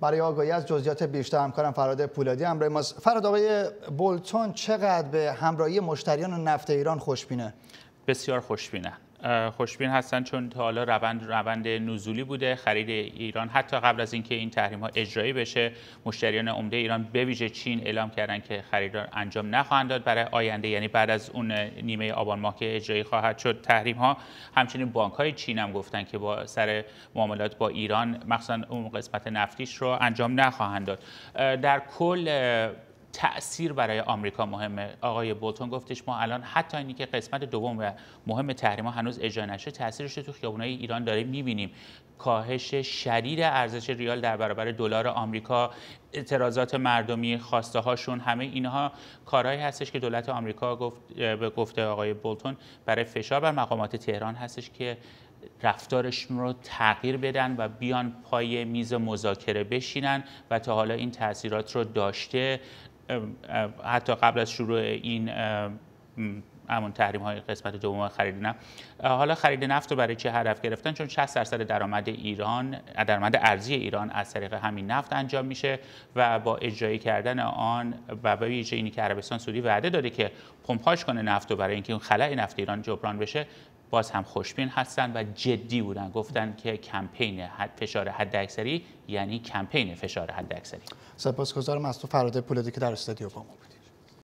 برای آگاهی از جزئیات بیشتر همکارم فراد پولادی همراه ماست فراد آقای بولتون چقدر به همراهی مشتریان نفت ایران خوشبینه بسیار خوشبینه خوشبین هستن چون تا حالا روند روند نزولی بوده خرید ایران حتی قبل از اینکه این تحریم ها اجرایی بشه مشتریان عمده ایران به ویژه چین اعلام کردن که خرید انجام نخواهند داد برای آینده یعنی بعد از اون نیمه آبان ماه که اجرایی خواهد شد تحریم ها همچنین بانک های چین هم گفتن که با سر معاملات با ایران مخصوصا اون قسمت نفتیش رو انجام نخواهند داد در کل تاثیر برای آمریکا مهمه آقای بولتون گفتش ما الان حتی اینی که قسمت دوم و مهم تحریما هنوز اجرا نشده تاثیرش رو تو خیابونای ایران داره میبینیم کاهش شدید ارزش ریال در برابر دلار آمریکا اعتراضات مردمی خواسته هاشون همه اینها کارهایی هستش که دولت آمریکا گفت به گفته آقای بولتون برای فشار بر مقامات تهران هستش که رفتارشون رو تغییر بدن و بیان پای میز مذاکره بشینن و تا حالا این تاثیرات رو داشته حتی قبل از شروع این همون تحریم های قسمت دوم خرید نفت حالا خرید نفت رو برای چه هدف گرفتن چون 60 درصد درآمد ایران درآمد ارزی ایران از طریق همین نفت انجام میشه و با اجرایی کردن آن و با ویژه اینی که عربستان سعودی وعده داده که پمپاش کنه نفت رو برای اینکه اون خلای نفت ایران جبران بشه باز هم خوشبین هستن و جدی بودن گفتن که کمپین حد فشار حداکثری یعنی کمپین فشار حداکثری سپاسگزارم از تو فراده پولادی که در استودیو با بودی